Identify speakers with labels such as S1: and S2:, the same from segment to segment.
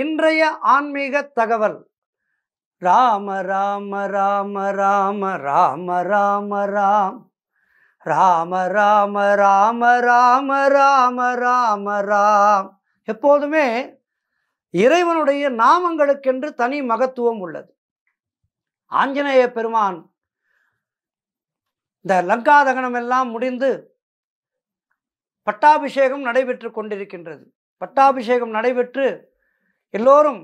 S1: இன்றைய ஆன்மீக தகவல் ராம ராம ராம ராம ராம ராம ராம் ராம ராம ராம ராம ராம ராம ராம் எப்போதுமே இறைவனுடைய நாமங்களுக்கென்று தனி மகத்துவம் உள்ளது ஆஞ்சநேய பெருமான் இந்த லங்கா தகனம் எல்லாம் முடிந்து பட்டாபிஷேகம் நடைபெற்று கொண்டிருக்கின்றது பட்டாபிஷேகம் நடைபெற்று எல்லோரும்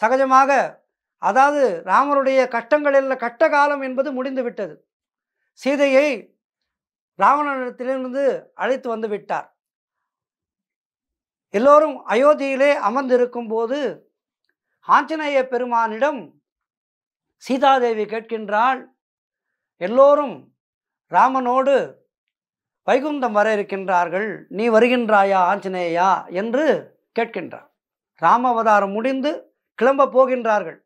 S1: சகஜமாக அதாவது ராமருடைய கஷ்டங்களில் கட்ட காலம் என்பது முடிந்து விட்டது சீதையை ராவணனிடத்திலிருந்து அழைத்து வந்து விட்டார் எல்லோரும் அயோத்தியிலே அமர்ந்திருக்கும் போது ஆஞ்சநேய பெருமானிடம் சீதாதேவி கேட்கின்றாள் எல்லோரும் ராமனோடு வைகுந்தம் வர இருக்கின்றார்கள் நீ வருகின்றாயா ஆஞ்சநேயா என்று கேட்கின்றார் அவதாரம் முடிந்து கிளம்ப போகின்றார்கள்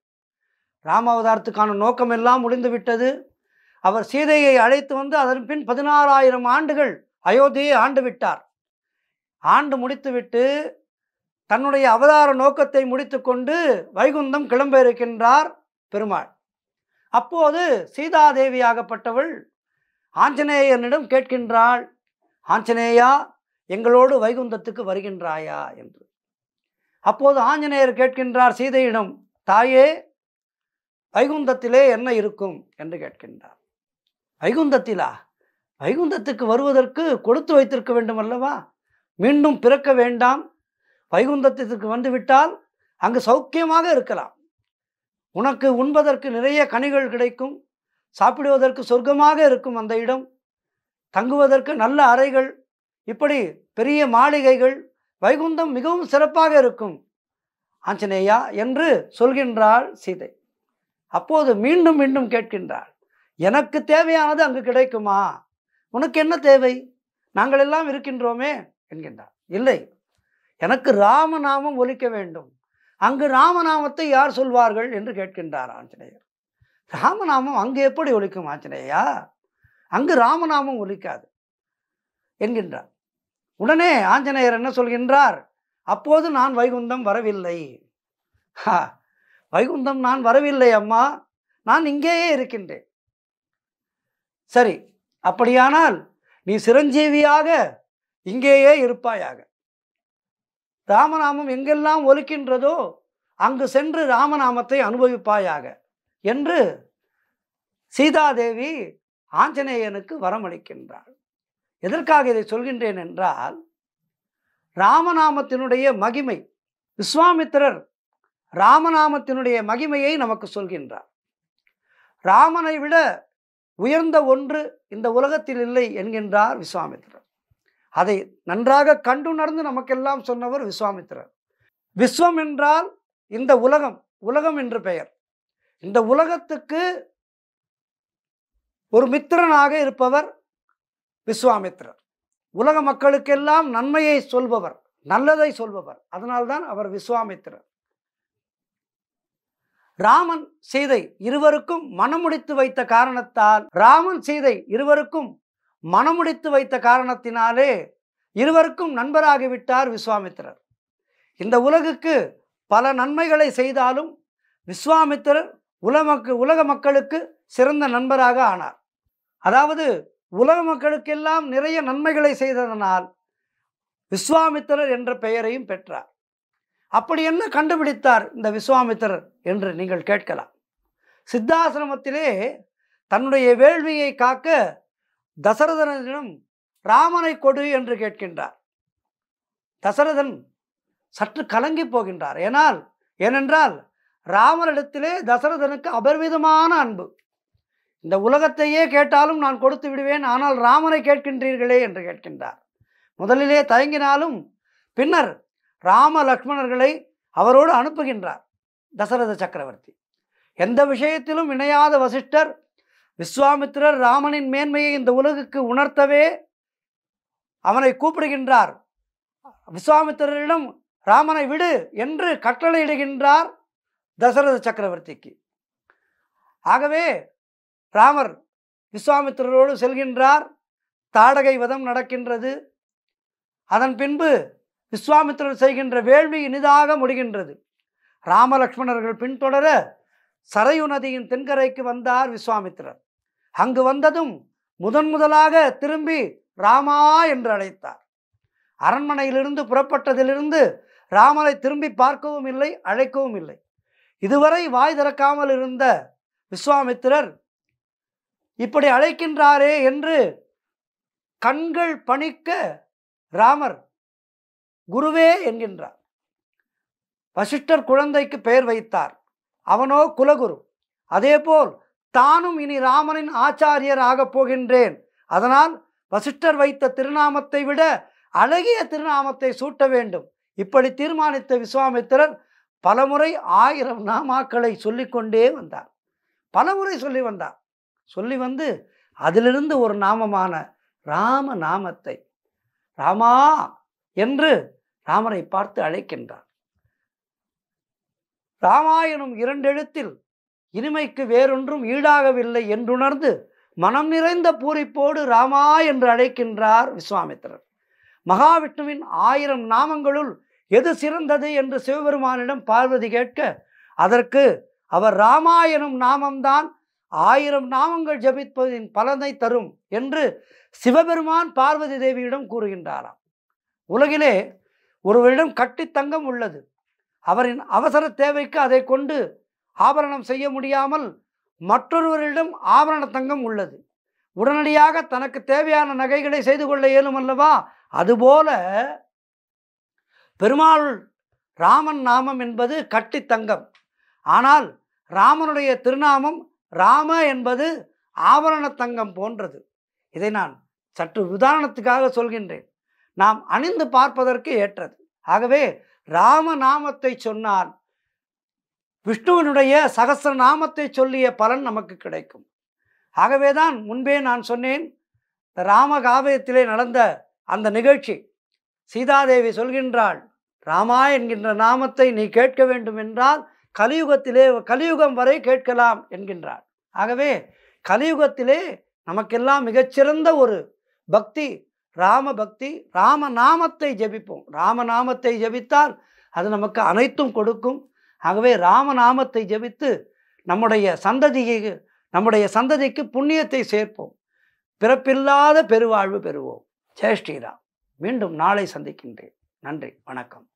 S1: அவதாரத்துக்கான நோக்கம் எல்லாம் முடிந்து விட்டது அவர் சீதையை அழைத்து வந்து அதன் பின் பதினாறாயிரம் ஆண்டுகள் அயோத்தியை ஆண்டு விட்டார் ஆண்டு முடித்துவிட்டு தன்னுடைய அவதார நோக்கத்தை முடித்துக்கொண்டு வைகுந்தம் கிளம்ப இருக்கின்றார் பெருமாள் அப்போது சீதாதேவியாகப்பட்டவள் ஆஞ்சநேயனிடம் கேட்கின்றாள் ஆஞ்சநேயா எங்களோடு வைகுந்தத்துக்கு வருகின்றாயா என்று அப்போது ஆஞ்சநேயர் கேட்கின்றார் சீதையிடம் தாயே வைகுந்தத்திலே என்ன இருக்கும் என்று கேட்கின்றார் வைகுந்தத்திலா வைகுந்தத்துக்கு வருவதற்கு கொடுத்து வைத்திருக்க வேண்டும் அல்லவா மீண்டும் பிறக்க வேண்டாம் வைகுந்தத்திற்கு வந்துவிட்டால் அங்கு சௌக்கியமாக இருக்கலாம் உனக்கு உண்பதற்கு நிறைய கனிகள் கிடைக்கும் சாப்பிடுவதற்கு சொர்க்கமாக இருக்கும் அந்த இடம் தங்குவதற்கு நல்ல அறைகள் இப்படி பெரிய மாளிகைகள் வைகுந்தம் மிகவும் சிறப்பாக இருக்கும் ஆஞ்சநேயா என்று சொல்கின்றாள் சீதை அப்போது மீண்டும் மீண்டும் கேட்கின்றாள் எனக்கு தேவையானது அங்கு கிடைக்குமா உனக்கு என்ன தேவை நாங்கள் எல்லாம் இருக்கின்றோமே என்கின்றார் இல்லை எனக்கு ராமநாமம் ஒலிக்க வேண்டும் அங்கு ராமநாமத்தை யார் சொல்வார்கள் என்று கேட்கின்றார் ஆஞ்சநேயர் ராமநாமம் அங்கு எப்படி ஒலிக்கும் ஆஞ்சநேயா அங்கு ராமநாமம் ஒலிக்காது என்கின்றார் உடனே ஆஞ்சநேயர் என்ன சொல்கின்றார் அப்போது நான் வைகுந்தம் வரவில்லை வைகுந்தம் நான் வரவில்லை அம்மா நான் இங்கேயே இருக்கின்றேன் சரி அப்படியானால் நீ சிரஞ்சீவியாக இங்கேயே இருப்பாயாக ராமநாமம் எங்கெல்லாம் ஒலிக்கின்றதோ அங்கு சென்று ராமநாமத்தை அனுபவிப்பாயாக என்று சீதாதேவி ஆஞ்சநேயனுக்கு வரமளிக்கின்றாள் எதற்காக இதை சொல்கின்றேன் என்றால் ராமநாமத்தினுடைய மகிமை விஸ்வாமித்திரர் ராமநாமத்தினுடைய மகிமையை நமக்கு சொல்கின்றார் ராமனை விட உயர்ந்த ஒன்று இந்த உலகத்தில் இல்லை என்கின்றார் விஸ்வாமித்திரர் அதை நன்றாக கண்டுணர்ந்து நமக்கெல்லாம் சொன்னவர் விஸ்வாமித்திரர் விஸ்வம் என்றால் இந்த உலகம் உலகம் என்று பெயர் இந்த உலகத்துக்கு ஒரு மித்திரனாக இருப்பவர் விஸ்வாமித்ரர் உலக மக்களுக்கெல்லாம் நன்மையை சொல்பவர் நல்லதை சொல்பவர் அதனால்தான் அவர் விஸ்வாமித்ரர் ராமன் சீதை இருவருக்கும் மனமுடித்து வைத்த காரணத்தால் ராமன் சீதை இருவருக்கும் மனமுடித்து வைத்த காரணத்தினாலே இருவருக்கும் நண்பராகிவிட்டார் விஸ்வாமித்திரர் இந்த உலகுக்கு பல நன்மைகளை செய்தாலும் விஸ்வாமித்திரர் உலமக்கு உலக மக்களுக்கு சிறந்த நண்பராக ஆனார் அதாவது உலக மக்களுக்கெல்லாம் நிறைய நன்மைகளை செய்ததனால் விஸ்வாமித்திரர் என்ற பெயரையும் பெற்றார் அப்படி என்ன கண்டுபிடித்தார் இந்த விஸ்வாமித்திரர் என்று நீங்கள் கேட்கலாம் சித்தாசிரமத்திலே தன்னுடைய வேள்வியை காக்க தசரதனிடம் ராமனை கொடு என்று கேட்கின்றார் தசரதன் சற்று கலங்கி போகின்றார் ஏனால் ஏனென்றால் ராமரிடத்திலே தசரதனுக்கு அபர்விதமான அன்பு இந்த உலகத்தையே கேட்டாலும் நான் கொடுத்து விடுவேன் ஆனால் ராமனை கேட்கின்றீர்களே என்று கேட்கின்றார் முதலிலே தயங்கினாலும் பின்னர் ராம லக்ஷ்மணர்களை அவரோடு அனுப்புகின்றார் தசரத சக்கரவர்த்தி எந்த விஷயத்திலும் இணையாத வசிஷ்டர் விஸ்வாமித்திரர் ராமனின் மேன்மையை இந்த உலகுக்கு உணர்த்தவே அவனை கூப்பிடுகின்றார் விஸ்வாமித்திரரிடம் ராமனை விடு என்று கட்டளையிடுகின்றார் தசரத சக்கரவர்த்திக்கு ஆகவே ராமர் விஸ்வாமித்திரரோடு செல்கின்றார் தாடகை வதம் நடக்கின்றது அதன் பின்பு விஸ்வாமித்திரர் செய்கின்ற வேள்வி இனிதாக முடிகின்றது ராமலக்ஷ்மணர்கள் பின்தொடர சரையு நதியின் தென்கரைக்கு வந்தார் விஸ்வாமித்திரர் அங்கு வந்ததும் முதன் முதலாக திரும்பி ராமா என்று அழைத்தார் அரண்மனையிலிருந்து புறப்பட்டதிலிருந்து ராமரை திரும்பி பார்க்கவும் இல்லை அழைக்கவும் இல்லை இதுவரை வாய் திறக்காமல் இருந்த விஸ்வாமித்திரர் இப்படி அழைக்கின்றாரே என்று கண்கள் பணிக்க ராமர் குருவே என்கின்றார் வசிஷ்டர் குழந்தைக்கு பெயர் வைத்தார் அவனோ குலகுரு அதேபோல் தானும் இனி ராமனின் ஆச்சாரியர் ஆகப் போகின்றேன் அதனால் வசிஷ்டர் வைத்த திருநாமத்தை விட அழகிய திருநாமத்தை சூட்ட வேண்டும் இப்படி தீர்மானித்த விஸ்வாமித்திரர் பலமுறை ஆயிரம் நாமாக்களை சொல்லிக்கொண்டே வந்தார் பலமுறை சொல்லி வந்தார் சொல்லி வந்து அதிலிருந்து ஒரு நாமமான ராம நாமத்தை ராமா என்று ராமரை பார்த்து அழைக்கின்றார் ராமாயணம் இரண்டெழுத்தில் இனிமைக்கு வேறொன்றும் ஈடாகவில்லை என்றுணர்ந்து மனம் நிறைந்த பூரிப்போடு ராமா என்று அழைக்கின்றார் விஸ்வாமித்திரர் மகாவிஷ்ணுவின் ஆயிரம் நாமங்களுள் எது சிறந்தது என்று சிவபெருமானிடம் பார்வதி கேட்க அதற்கு அவர் ராமாயணம் நாமம்தான் ஆயிரம் நாமங்கள் ஜபிப்பதின் பலனை தரும் என்று சிவபெருமான் பார்வதி தேவியிடம் கூறுகின்றாராம் உலகிலே ஒருவரிடம் கட்டி தங்கம் உள்ளது அவரின் அவசர தேவைக்கு அதை கொண்டு ஆபரணம் செய்ய முடியாமல் மற்றொருவரிடம் ஆபரண தங்கம் உள்ளது உடனடியாக தனக்கு தேவையான நகைகளை செய்து கொள்ள இயலும் அல்லவா அதுபோல பெருமாள் ராமன் நாமம் என்பது கட்டி தங்கம் ஆனால் ராமனுடைய திருநாமம் ராம என்பது ஆபரண தங்கம் போன்றது இதை நான் சற்று உதாரணத்துக்காக சொல்கின்றேன் நாம் அணிந்து பார்ப்பதற்கு ஏற்றது ஆகவே ராம நாமத்தை சொன்னால் விஷ்ணுவினுடைய சகசிர நாமத்தை சொல்லிய பலன் நமக்கு கிடைக்கும் ஆகவேதான் முன்பே நான் சொன்னேன் இந்த ராமகாவியத்திலே நடந்த அந்த நிகழ்ச்சி சீதாதேவி சொல்கின்றாள் ராமா என்கின்ற நாமத்தை நீ கேட்க வேண்டும் என்றால் கலியுகத்திலே கலியுகம் வரை கேட்கலாம் என்கின்றார் ஆகவே கலியுகத்திலே நமக்கெல்லாம் மிகச்சிறந்த ஒரு பக்தி ராம பக்தி ராம நாமத்தை ஜபிப்போம் நாமத்தை ஜபித்தால் அது நமக்கு அனைத்தும் கொடுக்கும் ஆகவே ராம நாமத்தை ஜபித்து நம்முடைய சந்ததியை நம்முடைய சந்ததிக்கு புண்ணியத்தை சேர்ப்போம் பிறப்பில்லாத பெருவாழ்வு பெறுவோம் ஜெயஸ்ரீராம் ஸ்ரீராம் மீண்டும் நாளை சந்திக்கின்றேன் நன்றி வணக்கம்